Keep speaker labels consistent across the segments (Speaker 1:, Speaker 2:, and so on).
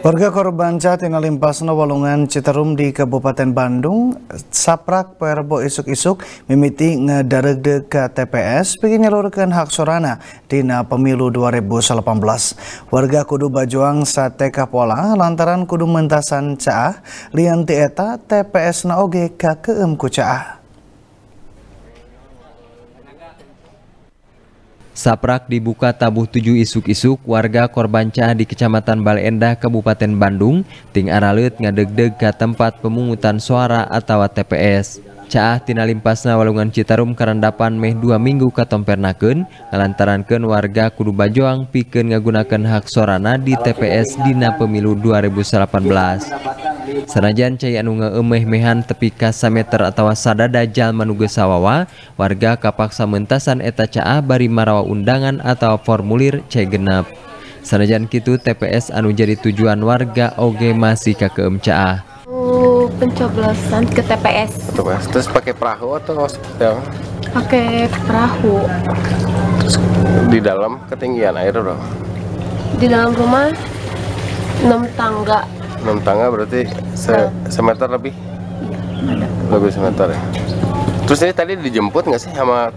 Speaker 1: Warga korban cat yang limpasna walungan Citerum di Kabupaten Bandung, saprak perbo isuk-isuk mimiti ngedaregde ke TPS pengen nyalurkan hak sorana dina pemilu 2018. Warga kudu bajuang sate kapola lantaran kudu mentasan caah lian eta TPS naoge ke keem kucaah.
Speaker 2: Saprak dibuka tabuh tujuh isuk-isuk warga korban cah di Kecamatan Baleendah, Kabupaten Bandung, ting ngadeg-deg ke tempat pemungutan suara atau TPS. Caah tina limpasna walungan Citarum karandapan meh dua minggu katompernakeun ngalantarankeun warga Kudu Bajoang pikeun ngagunakeun hak sorana di TPS dina pemilu 2018. Sanajan cai anu ngaeumeh-mehan tepi ka meter atawa sadada jalma manuge sawawa, warga kapaksa mentasan eta caah bari marawa undangan atau formulir cai genep. Sanajan kitu TPS anu jadi tujuan warga oge masih ka caah pencoblosan ke TPS. TPS. Terus pakai perahu atau ya? Pakai perahu.
Speaker 3: di dalam ketinggian air berapa?
Speaker 2: Di dalam rumah 6 tangga.
Speaker 3: 6 tangga berarti se semeter lebih? Iya, Lebih semeter ya. Terus ini tadi dijemput nggak sih sama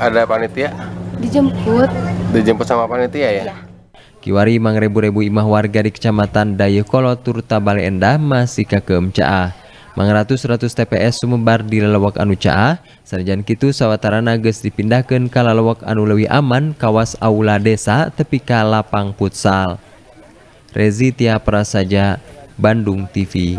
Speaker 3: ada panitia? Dijemput. Dijemput sama panitia ya? Iya.
Speaker 2: Kiwari mangrebu-rebu imah warga di Kecamatan Dayekolo Turta Bale Endah masih kakeum caa. Mangratus-ratus TPS sumebar di lalawak anu caa, sarjan kitu sawatarana geus dipindahkan ke lalawak anu lewi aman kawas aula desa tepi ka lapang futsal. Rezi Tia Prasaja, Bandung TV.